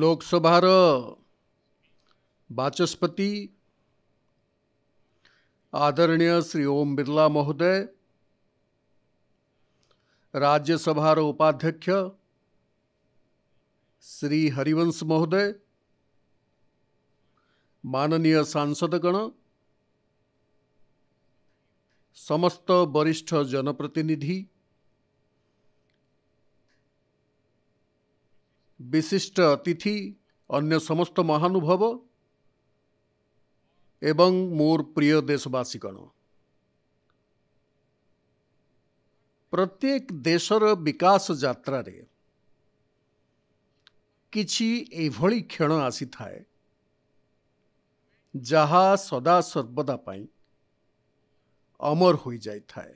लोकसभा बाचस्पति आदरणीय श्री ओम बिरला महोदय राज्यसभा उपाध्यक्ष श्री हरिवंश महोदय माननीय सांसदगण समस्त वरिष्ठ जनप्रतिनिधि विशिष्ट अतिथि अन्य समस्त महानुभव एवं मोर प्रिय देशवासीगण प्रत्येक देशर विकास यात्रा रे किछि एभळि क्षण आसी थाए जहां सदा सर्वदा पाई अमर होई जाय थाए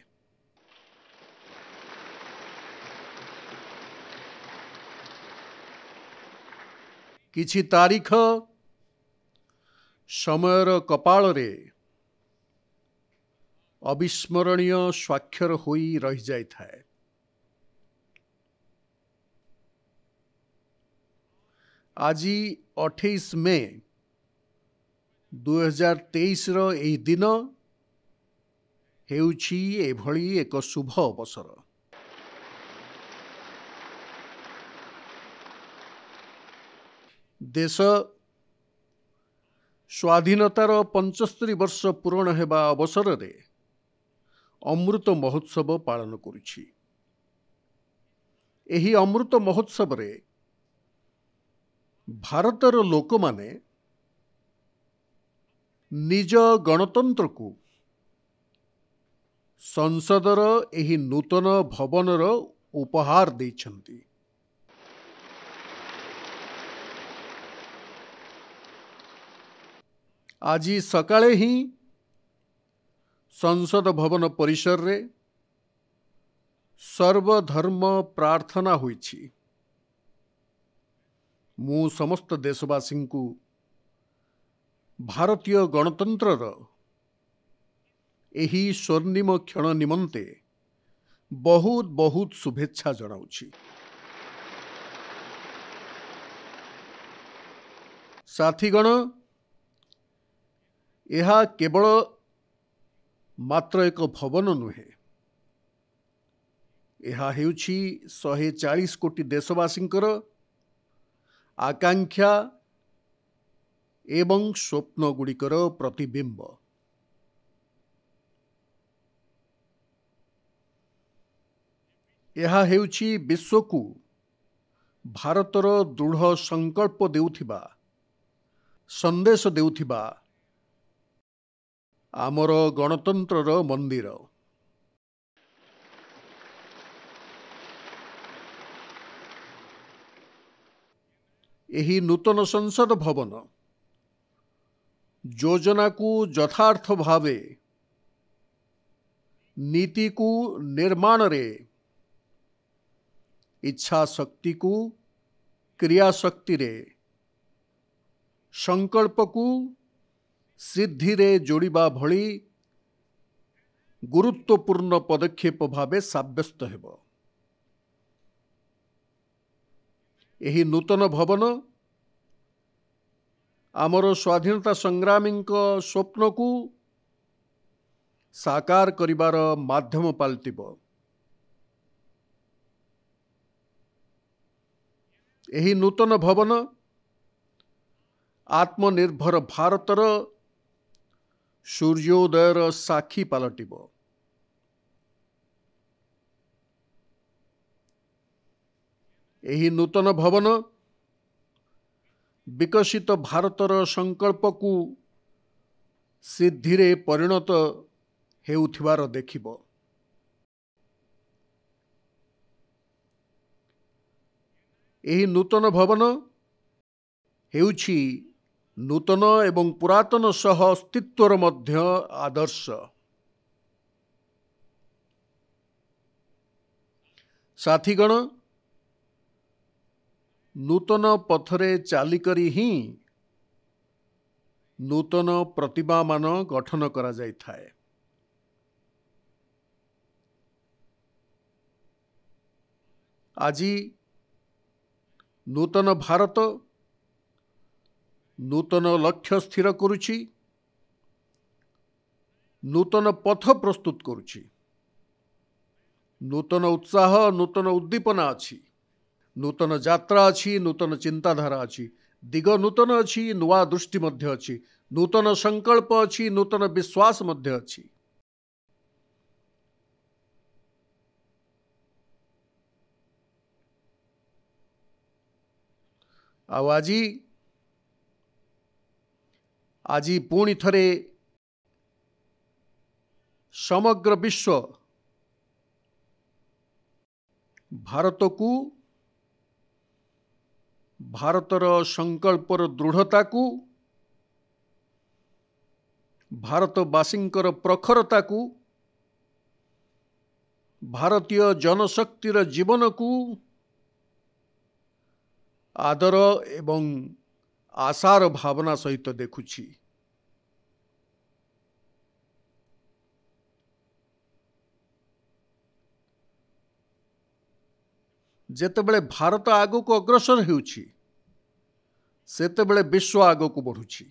କିଛି ତାରିଖ ସମୟର କପାଳରେ ଅବିସ୍ମରଣୀୟ ସ୍ୱାକ୍ଷର ହୋଇ ରହିଯାଇଥାଏ ଆଜି ଅଠେଇଶ ମେ ଦୁଇହଜାର ତେଇଶର ଏହି ଦିନ ହେଉଛି ଏଭଳି ଏକ ଶୁଭ ଅବସର ଦେଶ ସ୍ୱାଧୀନତାର ପଞ୍ଚସ୍ତରୀ ବର୍ଷ ପୂରଣ ହେବା ଅବସରରେ ଅମୃତ ମହୋତ୍ସବ ପାଳନ କରୁଛି ଏହି ଅମୃତ ମହୋତ୍ସବରେ ଭାରତର ଲୋକମାନେ ନିଜ ଗଣତନ୍ତ୍ରକୁ ସଂସଦର ଏହି ନୂତନ ଭବନର ଉପହାର ଦେଇଛନ୍ତି ଆଜି ସକାଳେ ହିଁ ସଂସଦ ଭବନ ପରିସରରେ ସର୍ବଧର୍ମ ପ୍ରାର୍ଥନା ହୋଇଛି ମୁଁ ସମସ୍ତ ଦେଶବାସୀଙ୍କୁ ଭାରତୀୟ ଗଣତନ୍ତ୍ରର ଏହି ସ୍ୱର୍ଣ୍ଣିମ କ୍ଷଣ ନିମନ୍ତେ ବହୁତ ବହୁତ ଶୁଭେଚ୍ଛା ଜଣାଉଛି ସାଥିଗଣ ଏହା କେବଳ ମାତ୍ର ଏକ ଭବନ ନୁହେଁ ଏହା ହେଉଛି ଶହେ ଚାଳିଶ କୋଟି ଦେଶବାସୀଙ୍କର ଆକାଂକ୍ଷା ଏବଂ ସ୍ୱପ୍ନଗୁଡ଼ିକର ପ୍ରତିବିମ୍ବ ଏହା ହେଉଛି ବିଶ୍ୱକୁ ଭାରତର ଦୃଢ଼ ସଂକଳ୍ପ ଦେଉଥିବା ସନ୍ଦେଶ ଦେଉଥିବା ଆମର ଗଣତନ୍ତ୍ରର ମନ୍ଦିର ଏହି ନୂତନ ସଂସଦ ଭବନ ଯୋଜନାକୁ ଯଥାର୍ଥ ଭାବେ ନୀତିକୁ ନିର୍ମାଣରେ ଇଚ୍ଛାଶକ୍ତିକୁ କ୍ରିୟାଶକ୍ତିରେ ସଂକଳ୍ପକୁ ସିଦ୍ଧିରେ ଯୋଡ଼ିବା ଭଳି ଗୁରୁତ୍ୱପୂର୍ଣ୍ଣ ପଦକ୍ଷେପ ଭାବେ ସାବ୍ୟସ୍ତ ହେବ ଏହି ନୂତନ ଭବନ ଆମର ସ୍ୱାଧୀନତା ସଂଗ୍ରାମୀଙ୍କ ସ୍ୱପ୍ନକୁ ସାକାର କରିବାର ମାଧ୍ୟମ ପାଲଟିବ ଏହି ନୂତନ ଭବନ ଆତ୍ମନିର୍ଭର ଭାରତର ସୂର୍ଯ୍ୟୋଦୟର ସାକ୍ଷୀ ପାଲଟିବ ଏହି ନୂତନ ଭବନ ବିକଶିତ ଭାରତର ସଂକଳ୍ପକୁ ସିଦ୍ଧିରେ ପରିଣତ ହେଉଥିବାର ଦେଖିବ ଏହି ନୂତନ ଭବନ ହେଉଛି ନୂତନ ଏବଂ ପୁରାତନ ସହ ଅସ୍ତିତ୍ୱର ମଧ୍ୟ ଆଦର୍ଶ ସାଥୀଗଣ ନୂତନ ପଥରେ ଚାଲିକରି ହିଁ ନୂତନ ପ୍ରତିଭାମାନ ଗଠନ କରାଯାଇଥାଏ ଆଜି ନୂତନ ଭାରତ ନୂତନ ଲକ୍ଷ୍ୟ ସ୍ଥିର କରୁଛି ନୂତନ ପଥ ପ୍ରସ୍ତୁତ କରୁଛି ନୂତନ ଉତ୍ସାହ ନୂତନ ଉଦ୍ଦୀପନା ଅଛି ନୂତନ ଯାତ୍ରା ଅଛି ନୂତନ ଚିନ୍ତାଧାରା ଅଛି ଦିଗ ନୂତନ ଅଛି ନୂଆ ଦୃଷ୍ଟି ମଧ୍ୟ ଅଛି ନୂତନ ସଂକଳ୍ପ ଅଛି ନୂତନ ବିଶ୍ୱାସ ମଧ୍ୟ ଅଛି ଆଉ ଆଜି ଆଜି ପୁଣି ଥରେ ସମଗ୍ର ବିଶ୍ୱ ଭାରତକୁ ଭାରତର ସଂକଳ୍ପର ଦୃଢ଼ତାକୁ ଭାରତବାସୀଙ୍କର ପ୍ରଖରତାକୁ ଭାରତୀୟ ଜନଶକ୍ତିର ଜୀବନକୁ ଆଦର ଏବଂ ଆଶାର ଭାବନା ସହିତ ଦେଖୁଛି ଯେତେବେଳେ ଭାରତ ଆଗକୁ ଅଗ୍ରସର ହେଉଛି ସେତେବେଳେ ବିଶ୍ୱ ଆଗକୁ ବଢ଼ୁଛି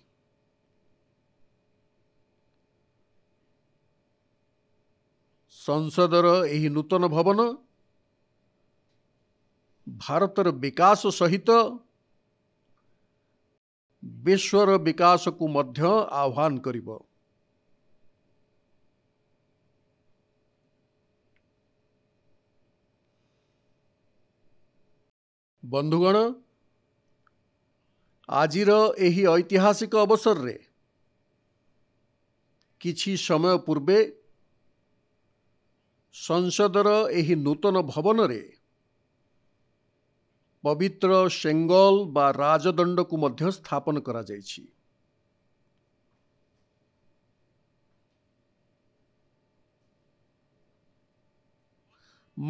ସଂସଦର ଏହି ନୂତନ ଭବନ ଭାରତର ବିକାଶ ସହିତ ବିଶ୍ୱର ବିକାଶକୁ ମଧ୍ୟ ଆହ୍ୱାନ କରିବ ବନ୍ଧୁଗଣ ଆଜିର ଏହି ଐତିହାସିକ ଅବସରରେ କିଛି ସମୟ ପୂର୍ବେ ସଂସଦର ଏହି ନୂତନ ଭବନରେ ପବିତ୍ର ସେଙ୍ଗଲ ବା ରାଜଦଣ୍ଡକୁ ମଧ୍ୟ ସ୍ଥାପନ କରାଯାଇଛି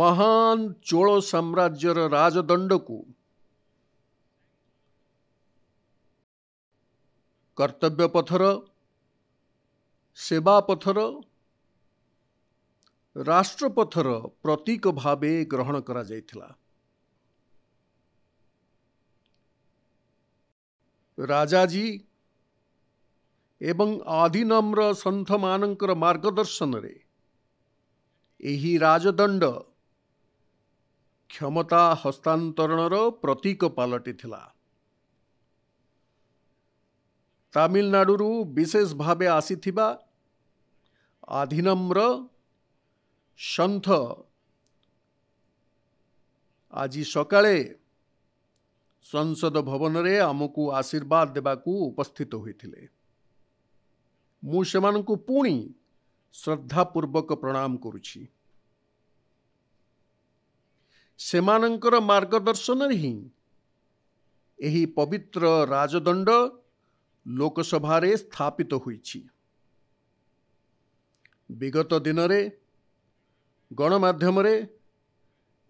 ମହାନ ଚୋଳ ସାମ୍ରାଜ୍ୟର ରାଜଦଣ୍ଡକୁ କର୍ତ୍ତବ୍ୟ ପଥର ସେବା ପଥର ରାଷ୍ଟ୍ରପଥର ପ୍ରତୀକ ଭାବେ ଗ୍ରହଣ କରାଯାଇଥିଲା ରାଜାଜୀ ଏବଂ ଆଦିନମ୍ର ସନ୍ଥମାନଙ୍କର ମାର୍ଗଦର୍ଶନରେ ଏହି ରାଜଦଣ୍ଡ କ୍ଷମତା ହସ୍ତାନ୍ତରଣର ପ୍ରତୀକ ପାଲଟିଥିଲା ତାମିଲନାଡ଼ୁରୁ ବିଶେଷ ଭାବେ ଆସିଥିବା ଆଧିନମ୍ର ସନ୍ଥ ଆଜି ସକାଳେ ସଂସଦ ଭବନରେ ଆମକୁ ଆଶୀର୍ବାଦ ଦେବାକୁ ଉପସ୍ଥିତ ହୋଇଥିଲେ ମୁଁ ସେମାନଙ୍କୁ ପୁଣି ଶ୍ରଦ୍ଧାପୂର୍ବକ ପ୍ରଣାମ କରୁଛି ସେମାନଙ୍କର ମାର୍ଗଦର୍ଶନରେ ହିଁ ଏହି ପବିତ୍ର ରାଜଦଣ୍ଡ ଲୋକସଭାରେ ସ୍ଥାପିତ ହୋଇଛି ବିଗତ ଦିନରେ ଗଣମାଧ୍ୟମରେ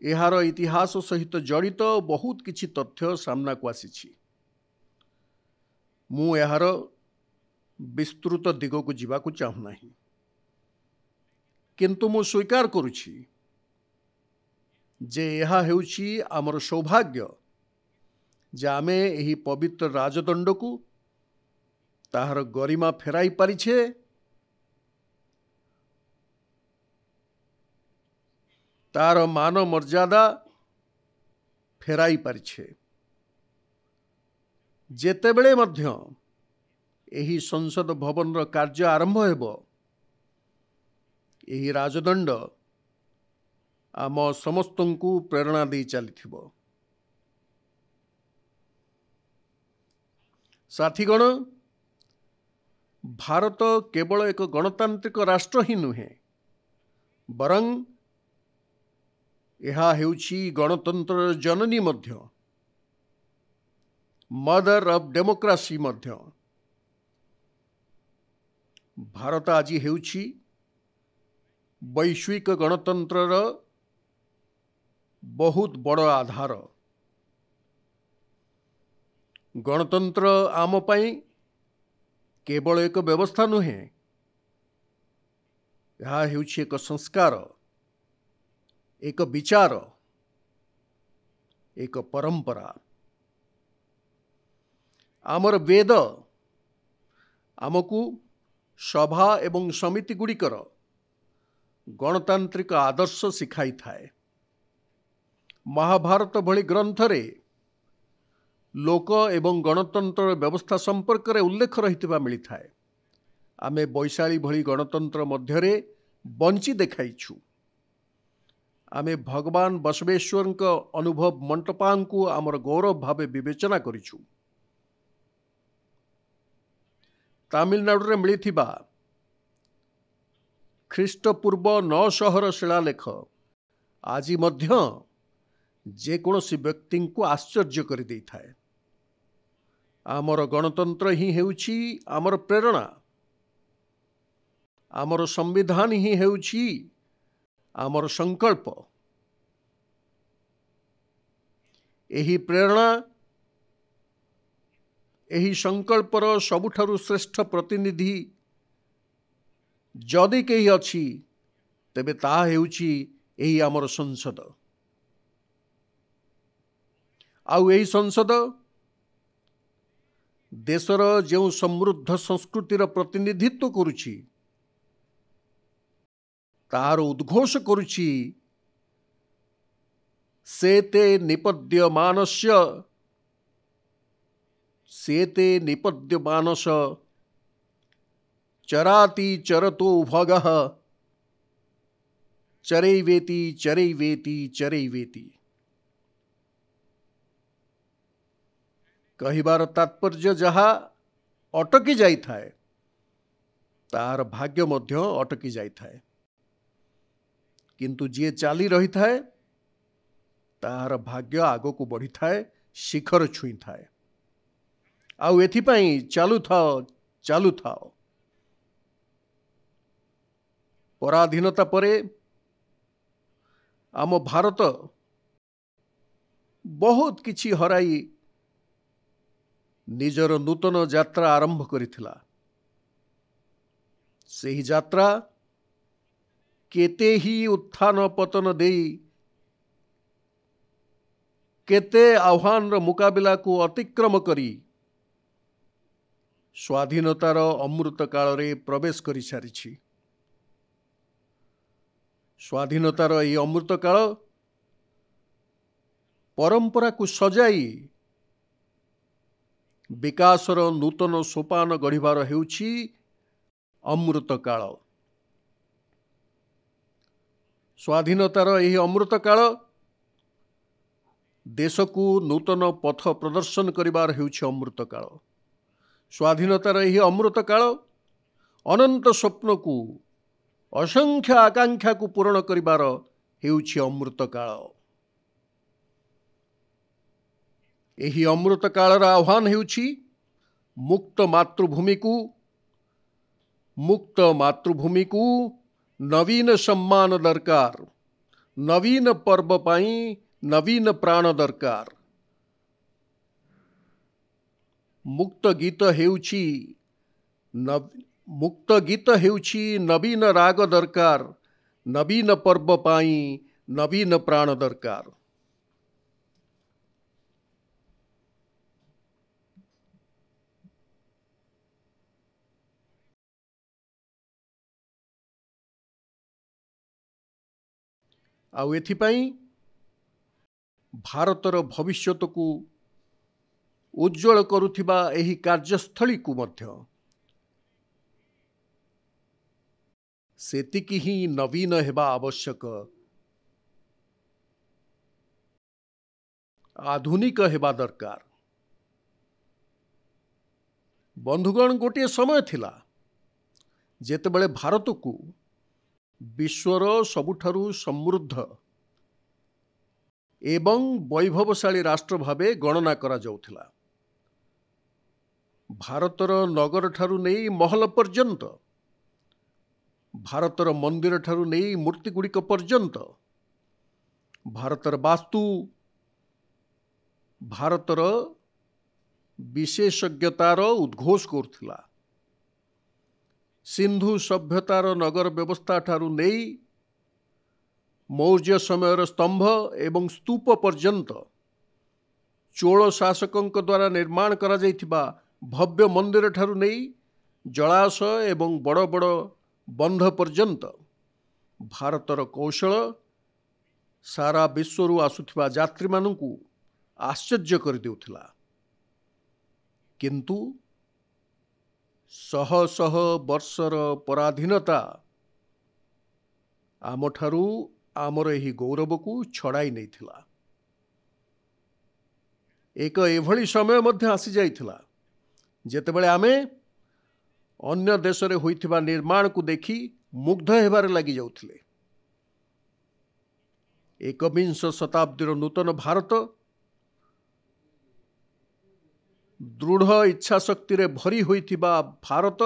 ଏହାର ଇତିହାସ ସହିତ ଜଡ଼ିତ ବହୁତ କିଛି ତଥ୍ୟ ସାମ୍ନାକୁ ଆସିଛି ମୁଁ ଏହାର ବିସ୍ତୃତ ଦିଗକୁ ଯିବାକୁ ଚାହୁଁନାହିଁ କିନ୍ତୁ ମୁଁ ସ୍ୱୀକାର କରୁଛି ଯେ ଏହା ହେଉଛି ଆମର ସୌଭାଗ୍ୟ ଯେ ଆମେ ଏହି ପବିତ୍ର ରାଜଦଣ୍ଡକୁ ତାହାର ଗରିମା ଫେରାଇ ପାରିଛେ ତା'ର ମାନ ମର୍ଯ୍ୟାଦା ଫେରାଇ ପାରିଛେ ଯେତେବେଳେ ମଧ୍ୟ ଏହି ସଂସଦ ଭବନର କାର୍ଯ୍ୟ ଆରମ୍ଭ ହେବ ଏହି ରାଜଦଣ୍ଡ ଆମ ସମସ୍ତଙ୍କୁ ପ୍ରେରଣା ଦେଇ ଚାଲିଥିବ ସାଥିଗଣ ଭାରତ କେବଳ ଏକ ଗଣତାନ୍ତ୍ରିକ ରାଷ୍ଟ୍ର ହିଁ ନୁହେଁ ବରଂ ଏହା ହେଉଛି ଗଣତନ୍ତ୍ରର ଜନନୀ ମଧ୍ୟ ମଦର ଅଫ୍ ଡେମୋକ୍ରାସି ମଧ୍ୟ ଭାରତ ଆଜି ହେଉଛି ବୈଶ୍ୱିକ ଗଣତନ୍ତ୍ରର ବହୁତ ବଡ଼ ଆଧାର ଗଣତନ୍ତ୍ର ଆମ ପାଇଁ କେବଳ ଏକ ବ୍ୟବସ୍ଥା ନୁହେଁ ଏହା ହେଉଛି ଏକ ସଂସ୍କାର एक विचार एक परंपरा ଆମର ବେଦ ଆମକୁ ସଭା ଏବଂ ସମିତିଗୁଡ଼ିକର ଗଣତାନ୍ତ୍ରିକ ଆଦର୍ଶ ଶିଖାଇଥାଏ ମହାଭାରତ ଭଳି ଗ୍ରନ୍ଥରେ ଲୋକ ଏବଂ ଗଣତନ୍ତ୍ରର ବ୍ୟବସ୍ଥା ସମ୍ପର୍କରେ ଉଲ୍ଲେଖ ରହିଥିବା ମିଳିଥାଏ ଆମେ ବୈଶାଳୀ ଭଳି ଗଣତନ୍ତ୍ର ମଧ୍ୟରେ ବଞ୍ଚି ଦେଖାଇଛୁ आम भगवान बसवेश्वर अनुभव मण्टपान को आमर गौरव भाव बेचना करूँ ତାମିଲନାଡ଼ୁରେ ମିଳିଥିବା ଖ୍ରୀଷ୍ଟପୂର୍ବ ନଅଶହର ଶିଳାଲେଖ ଆଜି ମଧ୍ୟ ଯେକୌଣସି ବ୍ୟକ୍ତିଙ୍କୁ ଆଶ୍ଚର୍ଯ୍ୟ କରିଦେଇଥାଏ ଆମର ଗଣତନ୍ତ୍ର ହିଁ ହେଉଛି ଆମର ପ୍ରେରଣା ଆମର ସମ୍ବିଧାନ ହିଁ ହେଉଛି ଆମର ସଂକଳ୍ପ ଏହି ପ୍ରେରଣା ଏହି ସଂକଳ୍ପର ସବୁଠାରୁ ଶ୍ରେଷ୍ଠ ପ୍ରତିନିଧି ଯଦି କେହି ଅଛି ତେବେ ତାହା ହେଉଛି ଏହି ଆମର ସଂସଦ ଆଉ ଏହି ସଂସଦ ଦେଶର ଯେଉଁ ସମୃଦ୍ଧ ସଂସ୍କୃତିର ପ୍ରତିନିଧିତ୍ୱ କରୁଛି ତାହାର ଉଦ୍ଘୋଷ କରୁଛି ସେତେ ନିପଦ୍ୟମାନସ୍ୟ ସେତେ ନିପଦ୍ୟମାନସ चराति चरतो भग चरैवेति चरैवेति चरैवेति କହିବାର ତାତ୍ପର୍ଯ୍ୟ ଯାହା ଅଟକି ଯାଇଥାଏ ତାହାର ଭାଗ୍ୟ ମଧ୍ୟ ଅଟକି ଯାଇଥାଏ କିନ୍ତୁ ଯିଏ ଚାଲି ରହିଥାଏ ତାହାର ଭାଗ୍ୟ ଆଗକୁ ବଢ଼ିଥାଏ ଶିଖର ଛୁଇଁଥାଏ ଆଉ ଏଥିପାଇଁ ଚାଲୁଥାଅ ଚାଲୁଥାଅ ପରାଧୀନତା ପରେ ଆମ ଭାରତ ବହୁତ କିଛି ହରାଇ ନିଜର ନୂତନ ଯାତ୍ରା ଆରମ୍ଭ କରିଥିଲା ସେହି ଯାତ୍ରା କେତେ ହିଁ ଉତ୍ଥାନ ପତନ ଦେଇ କେତେ ଆହ୍ୱାନର ମୁକାବିଲାକୁ ଅତିକ୍ରମ କରି ସ୍ୱାଧୀନତାର ଅମୃତ କାଳରେ ପ୍ରବେଶ କରିସାରିଛି ସ୍ୱାଧୀନତାର ଏହି ଅମୃତ କାଳ ପରମ୍ପରାକୁ ସଜାଇ ବିକାଶର ନୂତନ ସୋପାନ ଗଢ଼ିବାର ହେଉଛି ଅମୃତ କାଳ ସ୍ୱାଧୀନତାର ଏହି ଅମୃତକାଳ ଦେଶକୁ ନୂତନ ପଥ ପ୍ରଦର୍ଶନ କରିବାର ହେଉଛି ଅମୃତକାଳ ସ୍ୱାଧୀନତାର ଏହି ଅମୃତକାଳ ଅନନ୍ତ ସ୍ୱପ୍ନକୁ ଅସଂଖ୍ୟ ଆକାଂକ୍ଷାକୁ ପୂରଣ କରିବାର ହେଉଛି ଅମୃତକାଳ ଏହି ଅମୃତକାଳର ଆହ୍ୱାନ ହେଉଛି ମୁକ୍ତ ମାତୃଭୂମିକୁ ମୁକ୍ତ ମାତୃଭୂମିକୁ नवीन सम्मान दरकार नवीन पर्व पाई नवीन प्राण दरकार मुक्त गीत हेउची मुक्त गीत हेउची नवीन राग दरकार नवीन पर्व पाई नवीन प्राण दरकार ଆଉ ଏଥିପାଇଁ ଭାରତର ଭବିଷ୍ୟତକୁ ଉଜ୍ଜଳ କରୁଥିବା ଏହି କାର୍ଯ୍ୟସ୍ଥଳୀକୁ ମଧ୍ୟ ସେତିକି ହିଁ ନବୀନ ହେବା ଆବଶ୍ୟକ ଆଧୁନିକ ହେବା ଦରକାର ବନ୍ଧୁଗଣ ଗୋଟିଏ ସମୟ ଥିଲା ଯେତେବେଳେ ଭାରତକୁ ବିଶ୍ୱର ସବୁଠାରୁ ସମୃଦ୍ଧ ଏବଂ ବୈଭବଶାଳୀ ରାଷ୍ଟ୍ର ଭାବେ ଗଣନା କରାଯାଉଥିଲା ଭାରତର ନଗରଠାରୁ ନେଇ ମହଲ ପର୍ଯ୍ୟନ୍ତ ଭାରତର ମନ୍ଦିରଠାରୁ ନେଇ ମୂର୍ତ୍ତିଗୁଡ଼ିକ ପର୍ଯ୍ୟନ୍ତ ଭାରତର ବାସ୍ତୁ ଭାରତର ବିଶେଷଜ୍ଞତାର ଉଦ୍ଘୋଷ କରୁଥିଲା ସିନ୍ଧୁ ସଭ୍ୟତାର ନଗର ବ୍ୟବସ୍ଥା ଠାରୁ ନେଇ ମୌର୍ଯ୍ୟ ସମୟର ସ୍ତମ୍ଭ ଏବଂ ସ୍ତୂପ ପର୍ଯ୍ୟନ୍ତ ଚୋଳ ଶାସକଙ୍କ ଦ୍ୱାରା ନିର୍ମାଣ କରାଯାଇଥିବା ଭବ୍ୟ ମନ୍ଦିର ଠାରୁ ନେଇ ଜଳାଶୟ ଏବଂ ବଡ଼ ବଡ଼ ବନ୍ଧ ପର୍ଯ୍ୟନ୍ତ ଭାରତର କୌଶଳ ସାରା ବିଶ୍ୱରୁ ଆସୁଥିବା ଯାତ୍ରୀମାନଙ୍କୁ ଆଶ୍ଚର୍ଯ୍ୟ କରିଦେଉଥିଲା କିନ୍ତୁ ଶହ ଶହ ବର୍ଷର ପରାଧୀନତା ଆମଠାରୁ ଆମର ଏହି ଗୌରବକୁ ଛଡ଼ାଇ ନେଇଥିଲା ଏକ ଏଭଳି ସମୟ ମଧ୍ୟ ଆସିଯାଇଥିଲା ଯେତେବେଳେ ଆମେ ଅନ୍ୟ ଦେଶରେ ହୋଇଥିବା ନିର୍ମାଣକୁ ଦେଖି ମୁଗ୍ଧ ହେବାରେ ଲାଗିଯାଉଥିଲେ ଏକବିଂଶ ଶତାବ୍ଦୀର ନୂତନ ଭାରତ ଦୃଢ଼ ଇଚ୍ଛାଶକ୍ତିରେ ଭରି ହୋଇଥିବା ଭାରତ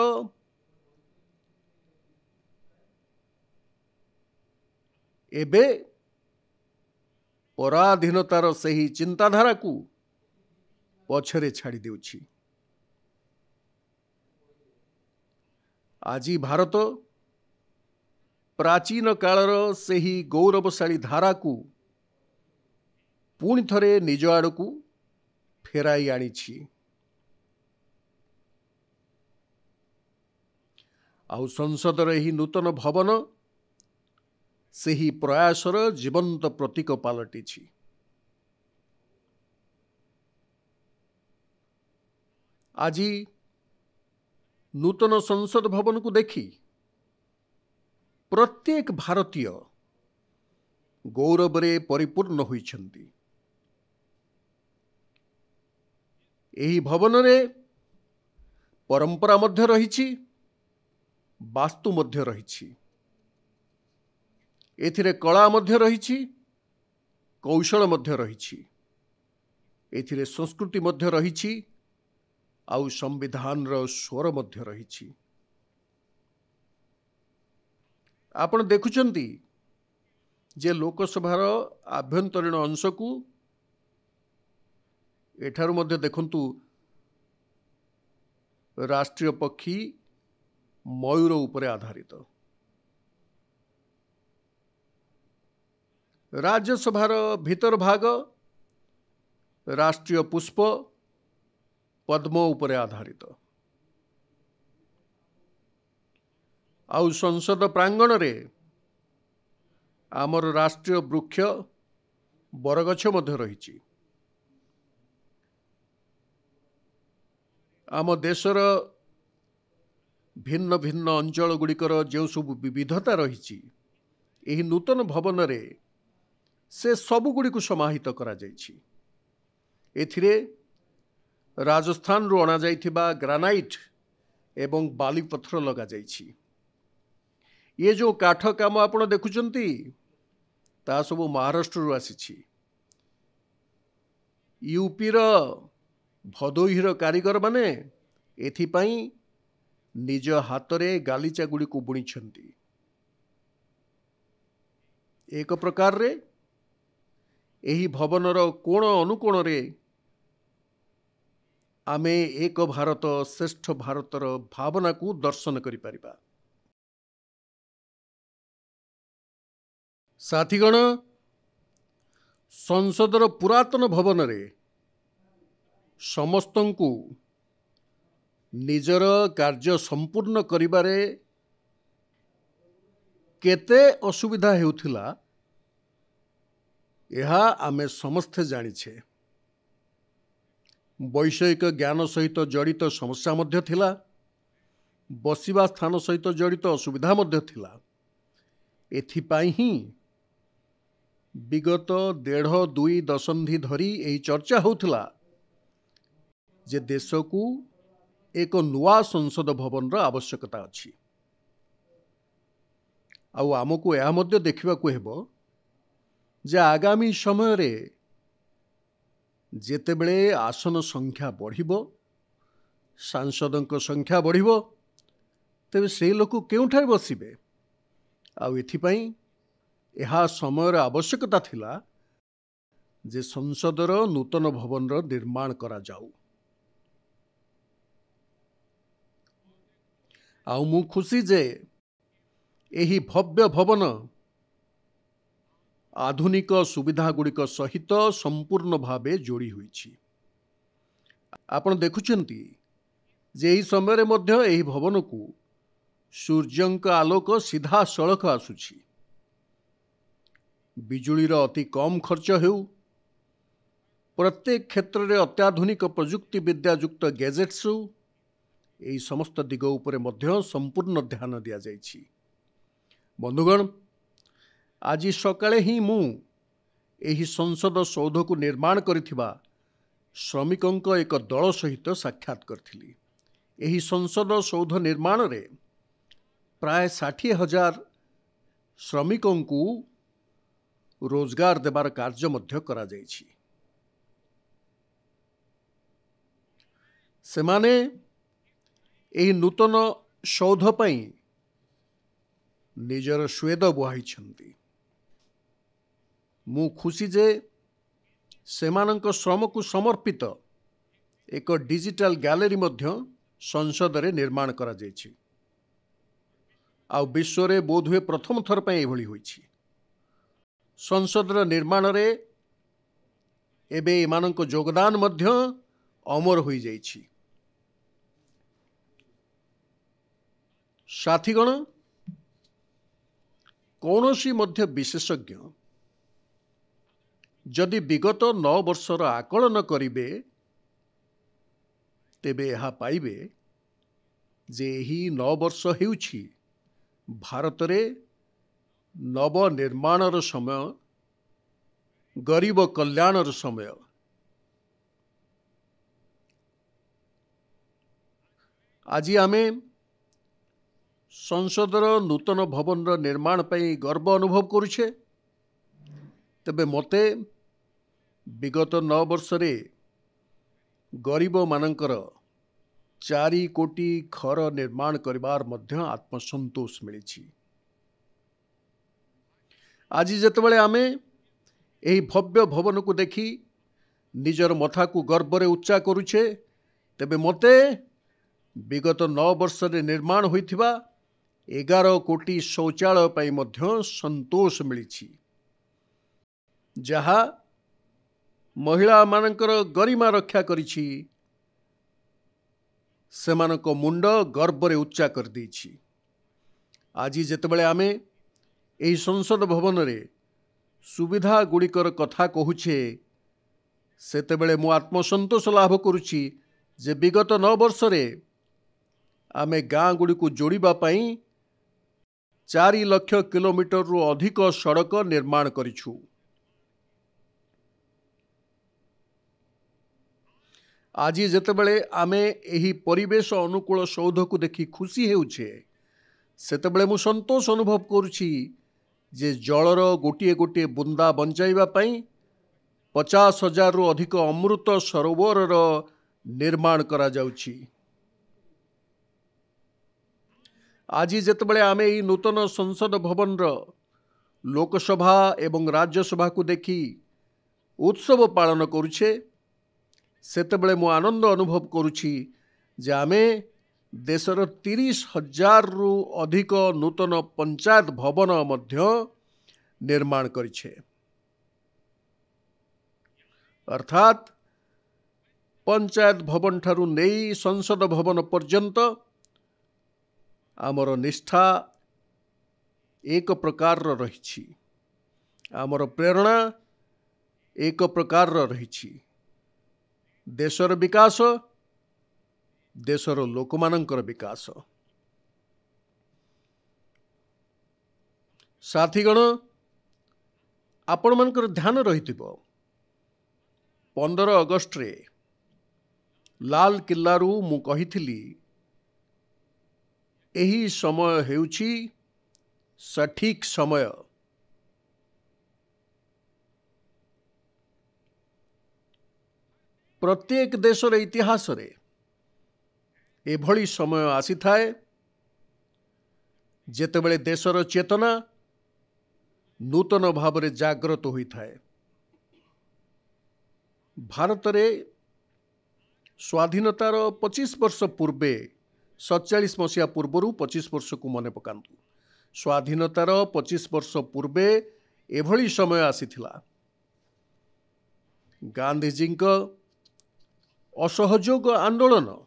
ଏବେ ପରାଧୀନତାର ସେହି ଚିନ୍ତାଧାରାକୁ ପଛରେ ଛାଡ଼ି ଦେଉଛି ଆଜି ଭାରତ ପ୍ରାଚୀନ କାଳର ସେହି ଗୌରବଶାଳୀ ଧାରାକୁ ପୁଣି ଥରେ ନିଜ ଆଡ଼କୁ ଫେରାଇ ଆଣିଛି ଆଉ ସଂସଦର ଏହି ନୂତନ ଭବନ ସେହି ପ୍ରୟାସର ଜୀବନ୍ତ ପ୍ରତୀକ ପାଲଟିଛି ଆଜି ନୂତନ ସଂସଦ ଭବନକୁ ଦେଖି ପ୍ରତ୍ୟେକ ଭାରତୀୟ ଗୌରବରେ ପରିପୂର୍ଣ୍ଣ ହୋଇଛନ୍ତି ଏହି ଭବନରେ ପରମ୍ପରା ମଧ୍ୟ ରହିଛି ବାସ୍ତୁ ମଧ୍ୟ ରହିଛି ଏଥିରେ କଳା ମଧ୍ୟ ରହିଛି କୌଶଳ ମଧ୍ୟ ରହିଛି ଏଥିରେ ସଂସ୍କୃତି ମଧ୍ୟ ରହିଛି ଆଉ ସମ୍ବିଧାନର ସ୍ୱର ମଧ୍ୟ ରହିଛି ଆପଣ ଦେଖୁଛନ୍ତି ଯେ ଲୋକସଭାର ଆଭ୍ୟନ୍ତରୀଣ ଅଂଶକୁ ଏଠାରୁ ମଧ୍ୟ ଦେଖନ୍ତୁ ରାଷ୍ଟ୍ରୀୟ ପକ୍ଷୀ ମୟୂର ଉପରେ ଆଧାରିତ ରାଜ୍ୟସଭାର ଭିତର ଭାଗ ରାଷ୍ଟ୍ରୀୟ ପୁଷ୍ପ ପଦ୍ମ ଉପରେ ଆଧାରିତ ଆଉ ସଂସଦ ପ୍ରାଙ୍ଗଣରେ ଆମର ରାଷ୍ଟ୍ରୀୟ ବୃକ୍ଷ ବରଗଛ ମଧ୍ୟ ରହିଛି ଆମ ଦେଶର ଭିନ୍ନ ଭିନ୍ନ ଅଞ୍ଚଳଗୁଡ଼ିକର ଯେଉଁସବୁ ବିବିଧତା ରହିଛି ଏହି ନୂତନ ଭବନରେ ସେ ସବୁଗୁଡ଼ିକୁ ସମାହିତ କରାଯାଇଛି ଏଥିରେ ରାଜସ୍ଥାନରୁ ଅଣାଯାଇଥିବା ଗ୍ରାନାଇଟ୍ ଏବଂ ବାଲିପଥର ଲଗାଯାଇଛି ଇଏ ଯେଉଁ କାଠ କାମ ଆପଣ ଦେଖୁଛନ୍ତି ତାହା ସବୁ ମହାରାଷ୍ଟ୍ରରୁ ଆସିଛି ୟୁପିର ଭଦୋହିର କାରିଗରମାନେ ଏଥିପାଇଁ ନିଜ ହାତରେ ଗାଲିଚାଗୁଡ଼ିକୁ ବୁଣିଛନ୍ତି ଏକ ପ୍ରକାରରେ ଏହି ଭବନର କୋଣ ଅନୁକୋଣରେ ଆମେ ଏକ ଭାରତ ଶ୍ରେଷ୍ଠ ଭାରତର ଭାବନାକୁ ଦର୍ଶନ କରିପାରିବା ସାଥିଗଣ ସଂସଦର ପୁରାତନ ଭବନରେ ସମସ୍ତଙ୍କୁ ନିଜର କାର୍ଯ୍ୟ ସମ୍ପୂର୍ଣ୍ଣ କରିବାରେ କେତେ ଅସୁବିଧା ହେଉଥିଲା ଏହା ଆମେ ସମସ୍ତେ ଜାଣିଛେ ବୈଷୟିକ ଜ୍ଞାନ ସହିତ ଜଡ଼ିତ ସମସ୍ୟା ମଧ୍ୟ ଥିଲା ବସିବା ସ୍ଥାନ ସହିତ ଜଡ଼ିତ ଅସୁବିଧା ମଧ୍ୟ ଥିଲା ଏଥିପାଇଁ ହିଁ ବିଗତ ଦେଢ଼ ଦୁଇ ଦଶନ୍ଧି ଧରି ଏହି ଚର୍ଚ୍ଚା ହେଉଥିଲା ଯେ ଦେଶକୁ ଏକ ନୂଆ ସଂସଦ ଭବନର ଆବଶ୍ୟକତା ଅଛି ଆଉ ଆମକୁ ଏହା ମଧ୍ୟ ଦେଖିବାକୁ ହେବ ଯେ ଆଗାମୀ ସମୟରେ ଯେତେବେଳେ ଆସନ ସଂଖ୍ୟା ବଢ଼ିବ ସାଂସଦଙ୍କ ସଂଖ୍ୟା ବଢ଼ିବ ତେବେ ସେ ଲୋକ କେଉଁଠାରେ ବସିବେ ଆଉ ଏଥିପାଇଁ ଏହା ସମୟର ଆବଶ୍ୟକତା ଥିଲା ଯେ ସଂସଦର ନୂତନ ଭବନର ନିର୍ମାଣ କରାଯାଉ ଆଉ ମୁଁ ଖୁସି ଯେ ଏହି ଭବ୍ୟ ଭବନ ଆଧୁନିକ ସୁବିଧାଗୁଡ଼ିକ ସହିତ ସମ୍ପୂର୍ଣ୍ଣ ଭାବେ ଯୋଡ଼ି ହୋଇଛି ଆପଣ ଦେଖୁଛନ୍ତି ଯେ ଏହି ସମୟରେ ମଧ୍ୟ ଏହି ଭବନକୁ ସୂର୍ଯ୍ୟଙ୍କ ଆଲୋକ ସିଧାସଳଖ ଆସୁଛି ବିଜୁଳିର ଅତି କମ୍ ଖର୍ଚ୍ଚ ହେଉ ପ୍ରତ୍ୟେକ କ୍ଷେତ୍ରରେ ଅତ୍ୟାଧୁନିକ ପ୍ରଯୁକ୍ତି ବିଦ୍ୟାଯୁକ୍ତ ଗ୍ୟାଜେଟ୍ସ ହେଉ ଏହି ସମସ୍ତ ଦିଗ ଉପରେ ମଧ୍ୟ ସମ୍ପୂର୍ଣ୍ଣ ଧ୍ୟାନ ଦିଆଯାଇଛି ବନ୍ଧୁଗଣ ଆଜି ସକାଳେ ହିଁ ମୁଁ ଏହି ସଂସଦ ସୌଧକୁ ନିର୍ମାଣ କରିଥିବା ଶ୍ରମିକଙ୍କ ଏକ ଦଳ ସହିତ ସାକ୍ଷାତ କରିଥିଲି ଏହି ସଂସଦ ସୌଧ ନିର୍ମାଣରେ ପ୍ରାୟ ଷାଠିଏ ହଜାର ଶ୍ରମିକଙ୍କୁ ରୋଜଗାର ଦେବାର କାର୍ଯ୍ୟ ମଧ୍ୟ କରାଯାଇଛି ସେମାନେ ଏହି ନୂତନ ସୌଧ ପାଇଁ ନିଜର ସ୍ୱେଦ ବୁହାଇଛନ୍ତି ମୁଁ ଖୁସି ଯେ ସେମାନଙ୍କ ଶ୍ରମକୁ ସମର୍ପିତ ଏକ ଡିଜିଟାଲ ଗ୍ୟାଲେରୀ ମଧ୍ୟ ସଂସଦରେ ନିର୍ମାଣ କରାଯାଇଛି ଆଉ ବିଶ୍ୱରେ ବୋଧହୁଏ ପ୍ରଥମ ଥର ପାଇଁ ଏଭଳି ହୋଇଛି ସଂସଦର ନିର୍ମାଣରେ ଏବେ ଏମାନଙ୍କ ଯୋଗଦାନ ମଧ୍ୟ ଅମର ହୋଇଯାଇଛି ସାଥିଗଣ କୌଣସି ମଧ୍ୟ ବିଶେଷଜ୍ଞ ଯଦି ବିଗତ ନଅ ବର୍ଷର ଆକଳନ କରିବେ ତେବେ ଏହା ପାଇବେ ଯେ ଏହି ନଅ ବର୍ଷ ହେଉଛି ଭାରତରେ ନବନିର୍ମାଣର ସମୟ ଗରିବ କଲ୍ୟାଣର ସମୟ ଆଜି ଆମେ ସଂସଦର ନୂତନ ଭବନର ନିର୍ମାଣ ପାଇଁ ଗର୍ବ ଅନୁଭବ କରୁଛେ ତେବେ ମୋତେ ବିଗତ ନଅ ବର୍ଷରେ ଗରିବମାନଙ୍କର ଚାରି କୋଟି ଘର ନିର୍ମାଣ କରିବାର ମଧ୍ୟ ଆତ୍ମସନ୍ତୋଷ ମିଳିଛି ଆଜି ଯେତେବେଳେ ଆମେ ଏହି ଭବ୍ୟ ଭବନକୁ ଦେଖି ନିଜର ମଥାକୁ ଗର୍ବରେ ଉଚ୍ଚା କରୁଛେ ତେବେ ମୋତେ ବିଗତ ନଅ ବର୍ଷରେ ନିର୍ମାଣ ହୋଇଥିବା ଏଗାର କୋଟି ଶୌଚାଳୟ ପାଇଁ ମଧ୍ୟ ସନ୍ତୋଷ ମିଳିଛି ଯାହା ମହିଳାମାନଙ୍କର ଗରିମା ରକ୍ଷା କରିଛି ସେମାନଙ୍କ ମୁଣ୍ଡ ଗର୍ବରେ ଉଚ୍ଚା କରିଦେଇଛି ଆଜି ଯେତେବେଳେ ଆମେ ଏହି ସଂସଦ ଭବନରେ ସୁବିଧାଗୁଡ଼ିକର କଥା କହୁଛେ ସେତେବେଳେ ମୁଁ ଆତ୍ମସନ୍ତୋଷ ଲାଭ କରୁଛି ଯେ ବିଗତ ନଅ ବର୍ଷରେ ଆମେ ଗାଁ ଗୁଡ଼ିକୁ ଯୋଡ଼ିବା ପାଇଁ ଚାରି ଲକ୍ଷ କିଲୋମିଟରରୁ ଅଧିକ ସଡ଼କ ନିର୍ମାଣ କରିଛୁ ଆଜି ଯେତେବେଳେ ଆମେ ଏହି ପରିବେଶ ଅନୁକୂଳ ସୌଧକୁ ଦେଖି ଖୁସି ହେଉଛେ ସେତେବେଳେ ମୁଁ ସନ୍ତୋଷ ଅନୁଭବ କରୁଛି ଯେ ଜଳର ଗୋଟିଏ ଗୋଟିଏ ବୁନ୍ଦା ବଞ୍ଚାଇବା ପାଇଁ ପଚାଶ ହଜାରରୁ ଅଧିକ ଅମୃତ ସରୋବରର ନିର୍ମାଣ କରାଯାଉଛି ଆଜି ଯେତେବେଳେ ଆମେ ଏହି ନୂତନ ସଂସଦ ଭବନର ଲୋକସଭା ଏବଂ ରାଜ୍ୟସଭାକୁ ଦେଖି ଉତ୍ସବ ପାଳନ କରୁଛେ ସେତେବେଳେ ମୁଁ ଆନନ୍ଦ ଅନୁଭବ କରୁଛି ଯେ ଆମେ ଦେଶର ତିରିଶ ହଜାରରୁ ଅଧିକ ନୂତନ ପଞ୍ଚାୟତ ଭବନ ମଧ୍ୟ ନିର୍ମାଣ କରିଛେ ଅର୍ଥାତ୍ ପଞ୍ଚାୟତ ଭବନଠାରୁ ନେଇ ସଂସଦ ଭବନ ପର୍ଯ୍ୟନ୍ତ ଆମର ନିଷ୍ଠା ଏକ ପ୍ରକାରର ରହିଛି ଆମର ପ୍ରେରଣା ଏକ ପ୍ରକାରର ରହିଛି ଦେଶର ବିକାଶ ଦେଶର ଲୋକମାନଙ୍କର ବିକାଶ ସାଥିଗଣ ଆପଣମାନଙ୍କର ଧ୍ୟାନ ରହିଥିବ ପନ୍ଦର ଅଗଷ୍ଟରେ ଲାଲ କିଲ୍ଲାରୁ ମୁଁ କହିଥିଲି ଏହି ସମୟ ହେଉଛି ସଠିକ୍ ସମୟ ପ୍ରତ୍ୟେକ ଦେଶର ଇତିହାସରେ ଏଭଳି ସମୟ ଆସିଥାଏ ଯେତେବେଳେ ଦେଶର ଚେତନା ନୂତନ ଭାବରେ ଜାଗ୍ରତ ହୋଇଥାଏ ଭାରତରେ ସ୍ୱାଧୀନତାର ପଚିଶ ବର୍ଷ ପୂର୍ବେ ସତଚାଳିଶ ମସିହା ପୂର୍ବରୁ ପଚିଶ ବର୍ଷକୁ ମନେ ପକାନ୍ତୁ ସ୍ୱାଧୀନତାର ପଚିଶ ବର୍ଷ ପୂର୍ବେ ଏଭଳି ସମୟ ଆସିଥିଲା ଗାନ୍ଧିଜୀଙ୍କ ଅସହଯୋଗ ଆନ୍ଦୋଳନ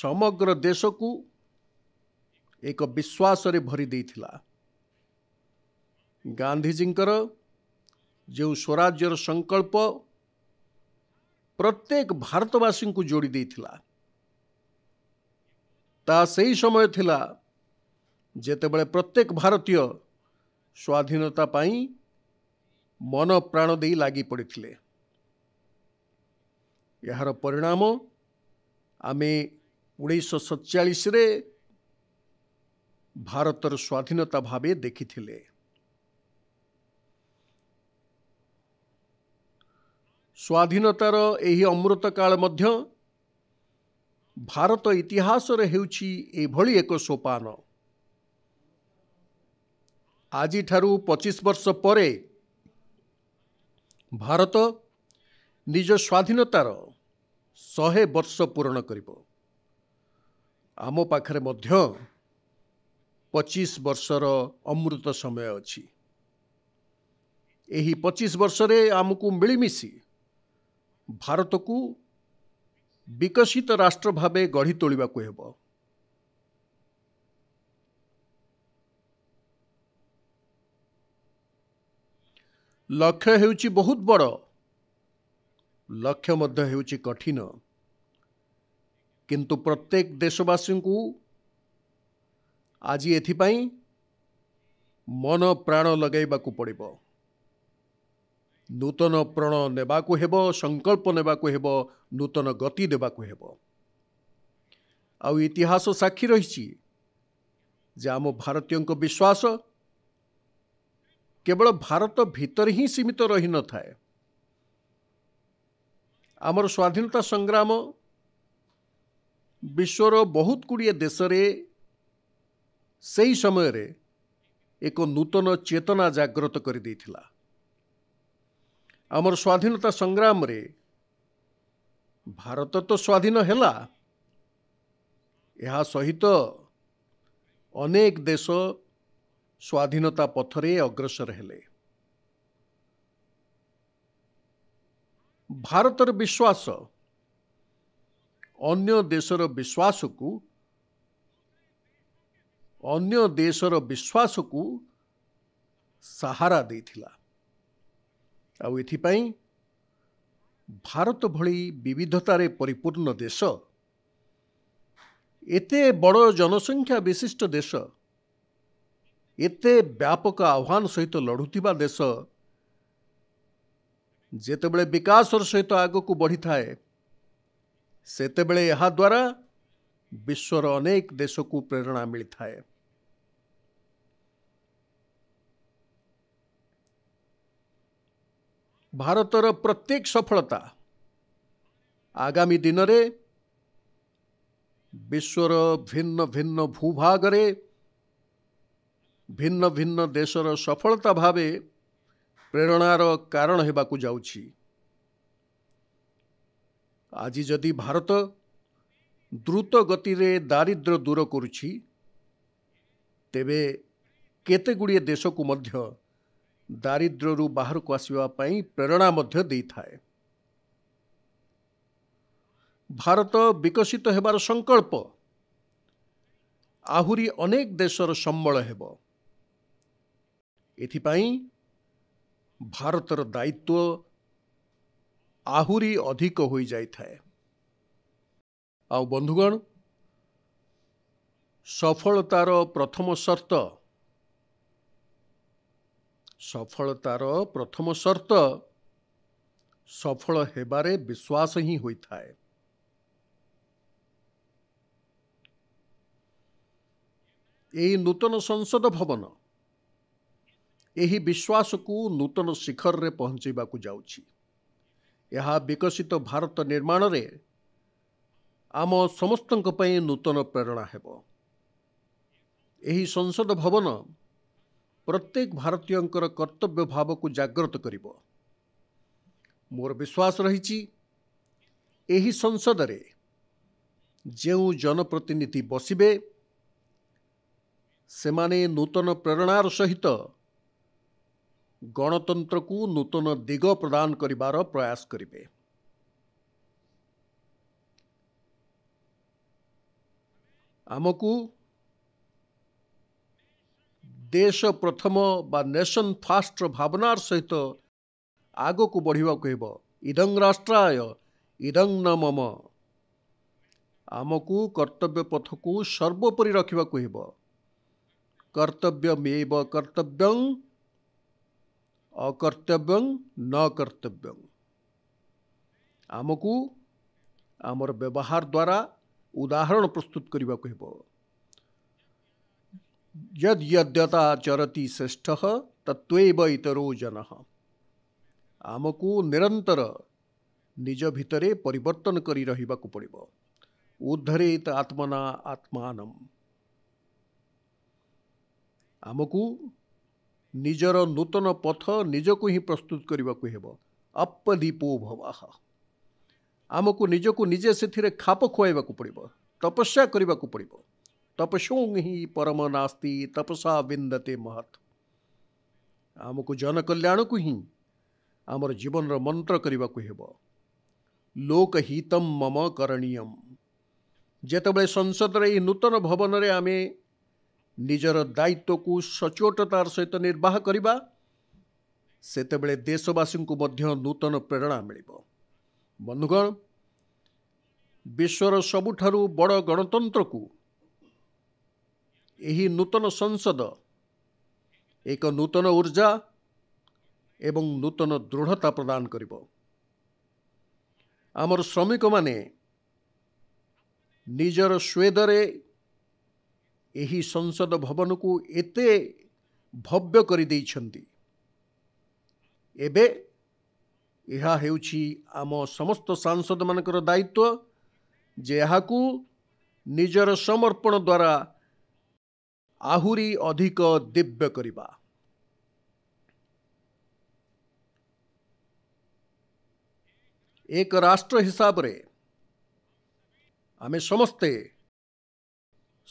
ସମଗ୍ର ଦେଶକୁ ଏକ ବିଶ୍ୱାସରେ ଭରି ଦେଇଥିଲା ଗାନ୍ଧିଜୀଙ୍କର ଯେଉଁ ସ୍ୱରାଜ୍ୟର ସଂକଳ୍ପ ପ୍ରତ୍ୟେକ ଭାରତବାସୀଙ୍କୁ ଯୋଡ଼ି ଦେଇଥିଲା ତାହା ସେହି ସମୟ ଥିଲା ଯେତେବେଳେ ପ୍ରତ୍ୟେକ ଭାରତୀୟ ସ୍ୱାଧୀନତା ପାଇଁ ମନ ପ୍ରାଣ ଦେଇ ଲାଗି ପଡ଼ିଥିଲେ ଏହାର ପରିଣାମ ଆମେ ଉଣେଇଶହ ସତଚାଳିଶରେ ଭାରତର ସ୍ୱାଧୀନତା ଭାବେ ଦେଖିଥିଲେ ସ୍ୱାଧୀନତାର ଏହି ଅମୃତକାଳ ମଧ୍ୟ ଭାରତ ଇତିହାସରେ ହେଉଛି ଏଭଳି ଏକ ସୋପାନ ଆଜିଠାରୁ ପଚିଶ ବର୍ଷ ପରେ ଭାରତ ନିଜ ସ୍ୱାଧୀନତାର ଶହେ ବର୍ଷ ପୂରଣ କରିବ ଆମ ପାଖରେ ମଧ୍ୟ ପଚିଶ ବର୍ଷର ଅମୃତ ସମୟ ଅଛି ଏହି ପଚିଶ ବର୍ଷରେ ଆମକୁ ମିଳିମିଶି ଭାରତକୁ ବିକଶିତ ରାଷ୍ଟ୍ର ଭାବେ ଗଢ଼ି ତୋଳିବାକୁ ହେବ ଲକ୍ଷ୍ୟ ହେଉଛି ବହୁତ ବଡ଼ ଲକ୍ଷ୍ୟ ମଧ୍ୟ ହେଉଛି କଠିନ କିନ୍ତୁ ପ୍ରତ୍ୟେକ ଦେଶବାସୀଙ୍କୁ ଆଜି ଏଥିପାଇଁ ମନ ପ୍ରାଣ ଲଗାଇବାକୁ ପଡ଼ିବ ନୂତନ ପ୍ରଣ ନେବାକୁ ହେବ ସଂକଳ୍ପ ନେବାକୁ ହେବ ନୂତନ ଗତି ଦେବାକୁ ହେବ ଆଉ ଇତିହାସ ସାକ୍ଷୀ ରହିଛି ଯେ ଆମ ଭାରତୀୟଙ୍କ ବିଶ୍ୱାସ କେବଳ ଭାରତ ଭିତରେ ହିଁ ସୀମିତ ରହିନଥାଏ ଆମର ସ୍ୱାଧୀନତା ସଂଗ୍ରାମ ବିଶ୍ୱର ବହୁତ ଗୁଡ଼ିଏ ଦେଶରେ ସେହି ସମୟରେ ଏକ ନୂତନ ଚେତନା ଜାଗ୍ରତ କରିଦେଇଥିଲା ଆମର ସ୍ୱାଧୀନତା ସଂଗ୍ରାମରେ ଭାରତ ତ ସ୍ୱାଧୀନ ହେଲା ଏହା ସହିତ ଅନେକ ଦେଶ ସ୍ୱାଧୀନତା ପଥରେ ଅଗ୍ରସର ହେଲେ ଭାରତର ବିଶ୍ୱାସ ଅନ୍ୟ ଦେଶର ବିଶ୍ୱାସକୁ ଅନ୍ୟ ଦେଶର ବିଶ୍ୱାସକୁ ସାହାରା ଦେଇଥିଲା ଆଉ ଏଥିପାଇଁ ଭାରତ ଭଳି ବିବିଧତାରେ ପରିପୂର୍ଣ୍ଣ ଦେଶ ଏତେ ବଡ଼ ଜନସଂଖ୍ୟା ବିଶିଷ୍ଟ ଦେଶ ଏତେ ବ୍ୟାପକ ଆହ୍ୱାନ ସହିତ ଲଢ଼ୁଥିବା ଦେଶ ଯେତେବେଳେ ବିକାଶର ସହିତ ଆଗକୁ ବଢ଼ିଥାଏ ସେତେବେଳେ ଏହାଦ୍ୱାରା ବିଶ୍ୱର ଅନେକ ଦେଶକୁ ପ୍ରେରଣା ମିଳିଥାଏ ଭାରତର ପ୍ରତ୍ୟେକ ସଫଳତା ଆଗାମୀ ଦିନରେ ବିଶ୍ୱର ଭିନ୍ନ ଭିନ୍ନ ଭୂଭାଗରେ ଭିନ୍ନ ଭିନ୍ନ ଦେଶର ସଫଳତା ଭାବେ ପ୍ରେରଣାର କାରଣ ହେବାକୁ ଯାଉଛି ଆଜି ଯଦି ଭାରତ ଦ୍ରୁତ ଗତିରେ ଦାରିଦ୍ର୍ୟ ଦୂର କରୁଛି ତେବେ କେତେଗୁଡ଼ିଏ ଦେଶକୁ ମଧ୍ୟ ଦାରିଦ୍ର୍ୟରୁ ବାହାରକୁ ଆସିବା ପାଇଁ ପ୍ରେରଣା ମଧ୍ୟ ଦେଇଥାଏ ଭାରତ ବିକଶିତ ହେବାର ସଂକଳ୍ପ ଆହୁରି ଅନେକ ଦେଶର ସମ୍ବଳ ହେବ ଏଥିପାଇଁ ଭାରତର ଦାୟିତ୍ୱ ଆହୁରି ଅଧିକ ହୋଇଯାଇଥାଏ ଆଉ ବନ୍ଧୁଗଣ ସଫଳତାର ପ୍ରଥମ ସର୍ତ୍ତ ସଫଳତାର ପ୍ରଥମ ସର୍ତ୍ତ ସଫଳ ହେବାରେ ବିଶ୍ୱାସ ହିଁ ହୋଇଥାଏ ଏହି ନୂତନ ସଂସଦ ଭବନ ଏହି ବିଶ୍ୱାସକୁ ନୂତନ ଶିଖରରେ ପହଞ୍ଚାଇବାକୁ ଯାଉଛି ଏହା ବିକଶିତ ଭାରତ ନିର୍ମାଣରେ ଆମ ସମସ୍ତଙ୍କ ପାଇଁ ନୂତନ ପ୍ରେରଣା ହେବ ଏହି ସଂସଦ ଭବନ ପ୍ରତ୍ୟେକ ଭାରତୀୟଙ୍କର କର୍ତ୍ତବ୍ୟ ଭାବକୁ ଜାଗ୍ରତ କରିବ ମୋର ବିଶ୍ୱାସ ରହିଛି ଏହି ସଂସଦରେ ଯେଉଁ ଜନପ୍ରତିନିଧି ବସିବେ ସେମାନେ ନୂତନ ପ୍ରେରଣାର ସହିତ ଗଣତନ୍ତ୍ରକୁ ନୂତନ ଦିଗ ପ୍ରଦାନ କରିବାର ପ୍ରୟାସ କରିବେ ଆମକୁ ଦେଶ ପ୍ରଥମ ବା ନେସନ୍ ଫାଷ୍ଟର ଭାବନାର ସହିତ ଆଗକୁ ବଢ଼ିବାକୁ ହେବ ଇଦଂ ରାଷ୍ଟ୍ରାୟ ଇଦଂ ନ ମମ ଆମକୁ କର୍ତ୍ତବ୍ୟ ପଥକୁ ସର୍ବୋପରି ରଖିବାକୁ ହେବ କର୍ତ୍ତବ୍ୟ ମେବ କର୍ତ୍ତବ୍ୟଂ ଅକର୍ତ୍ତବ୍ୟଂ ନ କର୍ତ୍ତବ୍ୟଂ ଆମକୁ ଆମର ବ୍ୟବହାର ଦ୍ୱାରା ଉଦାହରଣ ପ୍ରସ୍ତୁତ କରିବାକୁ ହେବ यद यद्यता चरति श्रेष्ठ तत्व इतरो जन आम को निरंतर निज भितरे परिवर्तन करी रहिबा को पड़ उद्धरेत आत्मना आत्मान आम को निजर नूतन पथ निज को ही प्रस्तुत करने को अपदीपो भवाह आम को निज को निजे से खाप खुआ पड़ तपस्या करने को पड़ तपशों ही परम नास्ति तपसा विन्दते महत् ଆମକୁ ଜନକଲ୍ୟାଣକୁ ହିଁ ଆମର ଜୀବନର ମନ୍ତ୍ର କରିବାକୁ ହେବ ଲୋକହିତ ମମ କରଣୀୟମ୍ ଯେତେବେଳେ ସଂସଦରେ ଏହି ନୂତନ ଭବନରେ ଆମେ ନିଜର ଦାୟିତ୍ୱକୁ ସଚୋଟତାର ସହିତ ନିର୍ବାହ କରିବା ସେତେବେଳେ ଦେଶବାସୀଙ୍କୁ ମଧ୍ୟ ନୂତନ ପ୍ରେରଣା ମିଳିବ ବନ୍ଧୁଗଣ ବିଶ୍ୱର ସବୁଠାରୁ ବଡ଼ ଗଣତନ୍ତ୍ରକୁ ଏହି ନୂତନ ସଂସଦ ଏକ ନୂତନ ଉର୍ଜା ଏବଂ ନୂତନ ଦୃଢ଼ତା ପ୍ରଦାନ କରିବ ଆମର ଶ୍ରମିକମାନେ ନିଜର ସ୍ୱେଦରେ ଏହି ସଂସଦ ଭବନକୁ ଏତେ ଭବ୍ୟ କରିଦେଇଛନ୍ତି ଏବେ ଏହା ହେଉଛି ଆମ ସମସ୍ତ ସାଂସଦମାନଙ୍କର ଦାୟିତ୍ୱ ଯେ ଏହାକୁ ନିଜର ସମର୍ପଣ ଦ୍ୱାରା ଆହୁରି ଅଧିକ ଦିବ୍ୟ କରିବା ଏକ ରାଷ୍ଟ୍ର ହିସାବରେ ଆମେ ସମସ୍ତେ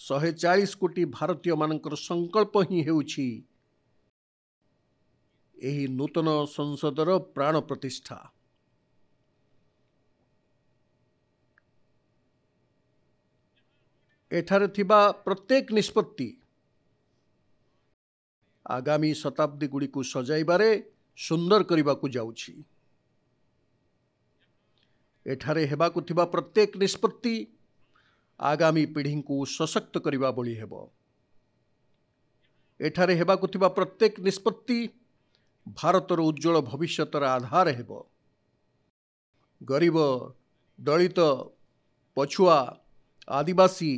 ଶହେ ଚାଳିଶ କୋଟି ଭାରତୀୟମାନଙ୍କର ସଂକଳ୍ପ ହିଁ ହେଉଛି ଏହି ନୂତନ ସଂସଦର ପ୍ରାଣ ପ୍ରତିଷ୍ଠା ଏଠାରେ ଥିବା ପ୍ରତ୍ୟେକ ନିଷ୍ପତ୍ତି ଆଗାମୀ ଶତାବ୍ଦୀଗୁଡ଼ିକୁ ସଜାଇବାରେ ସୁନ୍ଦର କରିବାକୁ ଯାଉଛି ଏଠାରେ ହେବାକୁ ଥିବା ପ୍ରତ୍ୟେକ ନିଷ୍ପତ୍ତି ଆଗାମୀ ପିଢ଼ିଙ୍କୁ ସଶକ୍ତ କରିବା ଭଳି ହେବ ଏଠାରେ ହେବାକୁ ଥିବା ପ୍ରତ୍ୟେକ ନିଷ୍ପତ୍ତି ଭାରତର ଉଜ୍ଜଳ ଭବିଷ୍ୟତର ଆଧାର ହେବ ଗରିବ ଦଳିତ ପଛୁଆ ଆଦିବାସୀ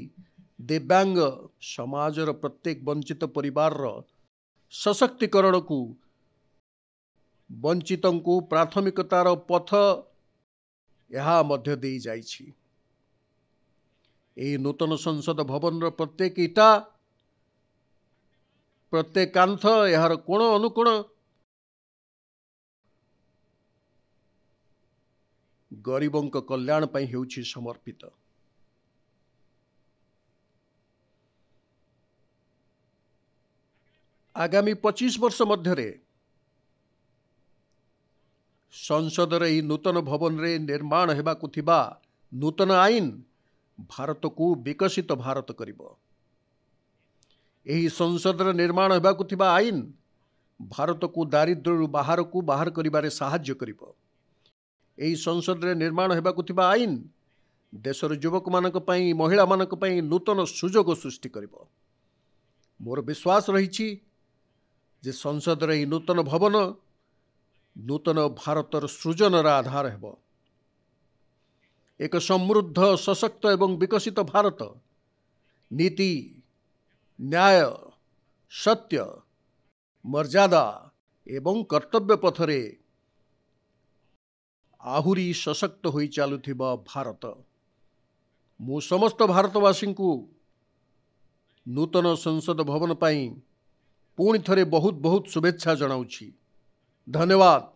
ଦିବ୍ୟାଙ୍ଗ ସମାଜର ପ୍ରତ୍ୟେକ ବଞ୍ଚିତ ପରିବାରର ସଶକ୍ତିକରଣକୁ ବଞ୍ଚିତଙ୍କୁ ପ୍ରାଥମିକତାର ପଥ ଏହା ମଧ୍ୟ ଦେଇଯାଇଛି ଏହି ନୂତନ ସଂସଦ ଭବନର ପ୍ରତ୍ୟେକ ଇଟା ପ୍ରତ୍ୟେକ କାନ୍ଥ ଏହାର କୋଣ ଅନୁକୋଣ ଗରିବଙ୍କ କଲ୍ୟାଣ ପାଇଁ ହେଉଛି ସମର୍ପିତ ଆଗାମୀ ପଚିଶ ବର୍ଷ ମଧ୍ୟରେ ସଂସଦର ଏହି ନୂତନ ଭବନରେ ନିର୍ମାଣ ହେବାକୁ ଥିବା ନୂତନ ଆଇନ ଭାରତକୁ ବିକଶିତ ଭାରତ କରିବ ଏହି ସଂସଦର ନିର୍ମାଣ ହେବାକୁ ଥିବା ଆଇନ ଭାରତକୁ ଦାରିଦ୍ର୍ୟରୁ ବାହାରକୁ ବାହାର କରିବାରେ ସାହାଯ୍ୟ କରିବ ଏହି ସଂସଦରେ ନିର୍ମାଣ ହେବାକୁ ଥିବା ଆଇନ ଦେଶର ଯୁବକମାନଙ୍କ ପାଇଁ ମହିଳାମାନଙ୍କ ପାଇଁ ନୂତନ ସୁଯୋଗ ସୃଷ୍ଟି କରିବ ମୋର ବିଶ୍ୱାସ ରହିଛି ଯେ ସଂସଦର ଏହି ନୂତନ ଭବନ ନୂତନ ଭାରତର ସୃଜନର ଆଧାର ହେବ ଏକ ସମୃଦ୍ଧ ସଶକ୍ତ ଏବଂ ବିକଶିତ ଭାରତ ନୀତି ନ୍ୟାୟ ସତ୍ୟ ମର୍ଯ୍ୟାଦା ଏବଂ କର୍ତ୍ତବ୍ୟ ପଥରେ ଆହୁରି ସଶକ୍ତ ହୋଇ ଚାଲୁଥିବା ଭାରତ ମୁଁ ସମସ୍ତ ଭାରତବାସୀଙ୍କୁ ନୂତନ ସଂସଦ ଭବନ ପାଇଁ ପୁଣି ଥରେ ବହୁତ ବହୁତ ଶୁଭେଚ୍ଛା ଜଣାଉଛି ଧନ୍ୟବାଦ